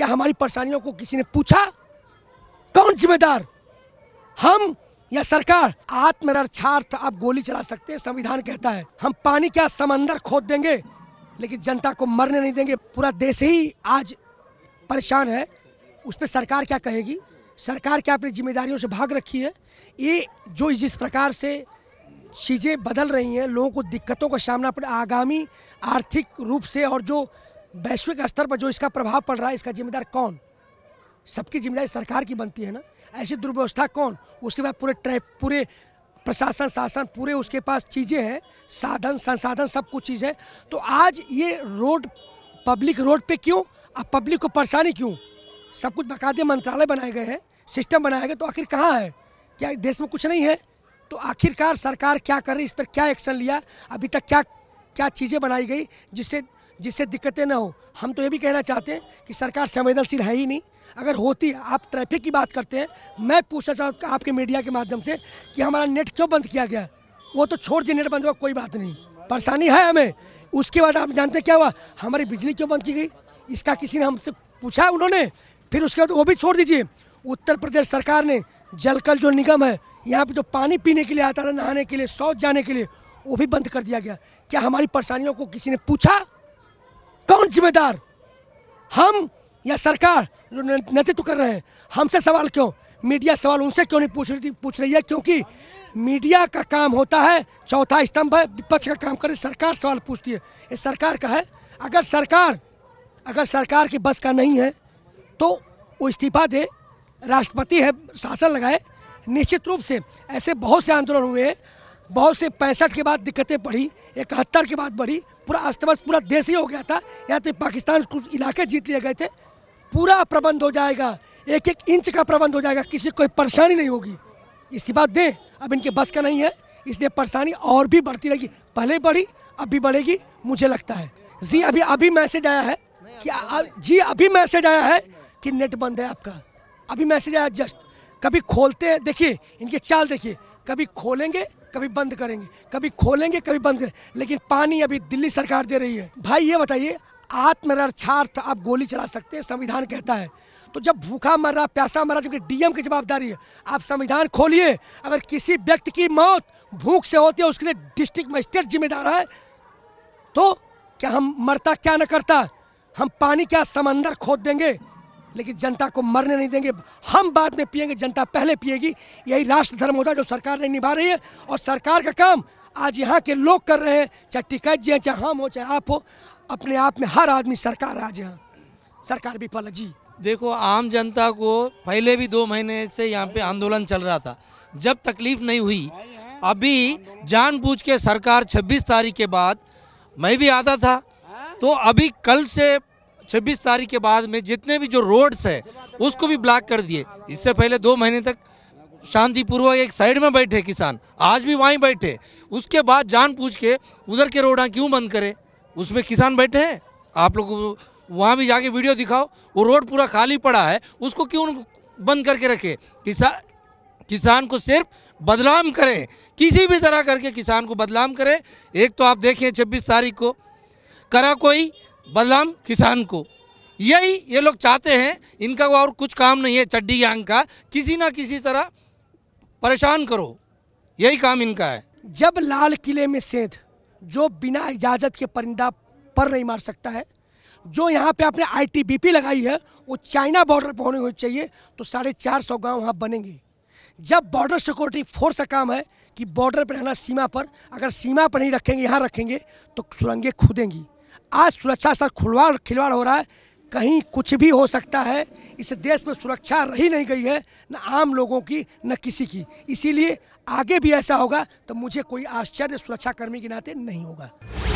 क्या हमारी परेशानियों को किसी ने पूछा कौन जिम्मेदार हम या सरकार आत्मरक्षार्थ आप गोली चला सकते हैं संविधान कहता है हम पानी क्या समंदर खोद देंगे लेकिन जनता को मरने नहीं देंगे पूरा देश ही आज परेशान है उस पर सरकार क्या कहेगी सरकार क्या अपनी जिम्मेदारियों से भाग रखी है ये जो जिस प्रकार से चीज़ें बदल रही हैं लोगों को दिक्कतों का सामना पड़ आगामी आर्थिक रूप से और जो वैश्विक स्तर पर जो इसका प्रभाव पड़ रहा है इसका जिम्मेदार कौन सबकी जिम्मेदारी सरकार की बनती है ना ऐसी दुर्व्यवस्था कौन उसके बाद पूरे ट्रैफ पूरे प्रशासन शासन पूरे उसके पास चीज़ें हैं साधन संसाधन सब कुछ चीज़ है तो आज ये रोड पब्लिक रोड पे क्यों अब पब्लिक को परेशानी क्यों सब कुछ बकायदे मंत्रालय बनाए गए हैं सिस्टम बनाया गया तो आखिर कहाँ है क्या देश में कुछ नहीं है तो आखिरकार सरकार क्या कर रही इस पर क्या एक्शन लिया अभी तक क्या क्या चीज़ें बनाई गई जिससे जिससे दिक्कतें ना हो हम तो ये भी कहना चाहते हैं कि सरकार संवेदनशील है ही नहीं अगर होती आप ट्रैफिक की बात करते हैं मैं पूछना चाहूँ आपके मीडिया के माध्यम से कि हमारा नेट क्यों बंद किया गया वो तो छोड़ दिए नेट बंद हुआ कोई बात नहीं परेशानी है हमें उसके बाद आप जानते क्या हुआ हमारी बिजली क्यों बंद की गई इसका किसी ने हमसे पूछा उन्होंने फिर उसके बाद वो भी छोड़ दीजिए उत्तर प्रदेश सरकार ने जलकल जो निगम है यहाँ पे जो पानी पीने के लिए आता था नहाने के लिए शौच जाने के लिए वो भी बंद कर दिया गया क्या हमारी परेशानियों को किसी ने पूछा जिम्मेदार हम या सरकार नेतृत्व कर रहे हैं हमसे सवाल क्यों मीडिया सवाल उनसे क्यों नहीं पूछ रही पूछ रही है क्योंकि मीडिया का काम होता है चौथा स्तंभ है विपक्ष का काम करे सरकार सवाल पूछती है ये सरकार का है अगर सरकार अगर सरकार की बस का नहीं है तो वो इस्तीफा दे राष्ट्रपति है शासन लगाए निश्चित रूप से ऐसे बहुत से आंदोलन हुए हैं बहुत से पैंसठ के बाद दिक्कतें बढ़ी इकहत्तर के बाद बढ़ी पूरा अस्त पूरा देश ही हो गया था या तो पाकिस्तान कुछ इलाके जीत लिए गए थे पूरा प्रबंध हो जाएगा एक एक इंच का प्रबंध हो जाएगा किसी कोई परेशानी नहीं होगी इस्तीफा दें अब इनके बस का नहीं है इसलिए परेशानी और भी बढ़ती रहेगी पहले बढ़ी अब भी बढ़ेगी मुझे लगता है जी अभी अभी मैसेज आया है कि जी अभी मैसेज आया है कि नेट बंद है आपका अभी मैसेज आया जस्ट कभी खोलते हैं देखिए इनकी चाल देखिए कभी खोलेंगे कभी बंद करेंगे कभी खोलेंगे कभी बंद करेंगे लेकिन पानी अभी दिल्ली सरकार दे रही है भाई ये बताइए आत्मरक्षार्थ आप गोली चला सकते हैं संविधान कहता है तो जब भूखा मर रहा प्यासा मर रहा जबकि डीएम की जवाबदारी है आप संविधान खोलिए अगर किसी व्यक्ति की मौत भूख से होती है उसके लिए डिस्ट्रिक्ट मजिस्ट्रेट जिम्मेदार है तो क्या हम मरता क्या न करता हम पानी क्या समंदर खोद देंगे लेकिन जनता को मरने नहीं देंगे हम बाद में पिएंगे जनता पहले पिएगी यही राष्ट्र धर्म होता है जो सरकार नहीं निभा रही है और सरकार का काम आज यहाँ के लोग कर रहे हैं चाहे टिकट जी हैं चाहे हम हो चाहे आप हो अपने आप में हर आदमी सरकार आज यहाँ सरकार विफल पल जी देखो आम जनता को पहले भी दो महीने से यहाँ पे आंदोलन चल रहा था जब तकलीफ नहीं हुई अभी जानबूझ के सरकार 26 तारीख के बाद मैं भी आता था तो अभी कल से 26 तारीख के बाद में जितने भी जो रोड्स है उसको भी ब्लॉक कर दिए इससे पहले दो महीने तक शांतिपूर्वक एक साइड में बैठे किसान आज भी वहीं बैठे उसके बाद जान पूछ के उधर के रोड क्यों बंद करे उसमें किसान बैठे हैं आप लोग वहाँ भी जाके वीडियो दिखाओ वो रोड पूरा खाली पड़ा है उसको क्यों बंद करके रखे किसान किसान को सिर्फ बदलाम करें किसी भी तरह करके किसान को बदलाम करें एक तो आप देखें छब्बीस तारीख को करा कोई बदलाम किसान को यही ये लोग चाहते हैं इनका और कुछ काम नहीं है चड्डी गैंग का किसी ना किसी तरह परेशान करो यही काम इनका है जब लाल किले में सेंध जो बिना इजाज़त के परिंदा पर नहीं मार सकता है जो यहाँ पे आपने आईटीबीपी लगाई है वो चाइना बॉर्डर पर होने चाहिए तो साढ़े चार सौ गाँव वहाँ बनेंगे जब बॉर्डर सिक्योरिटी फोर्स का काम है कि बॉर्डर पर रहना सीमा पर अगर सीमा पर नहीं रखेंगे यहाँ रखेंगे तो सुरंगें खुदेंगी आज सुरक्षा स्तर खुलवाड़ खिलवाड़ हो रहा है कहीं कुछ भी हो सकता है इस देश में सुरक्षा रही नहीं गई है न आम लोगों की न किसी की इसीलिए आगे भी ऐसा होगा तो मुझे कोई आश्चर्य सुरक्षाकर्मी के नाते नहीं होगा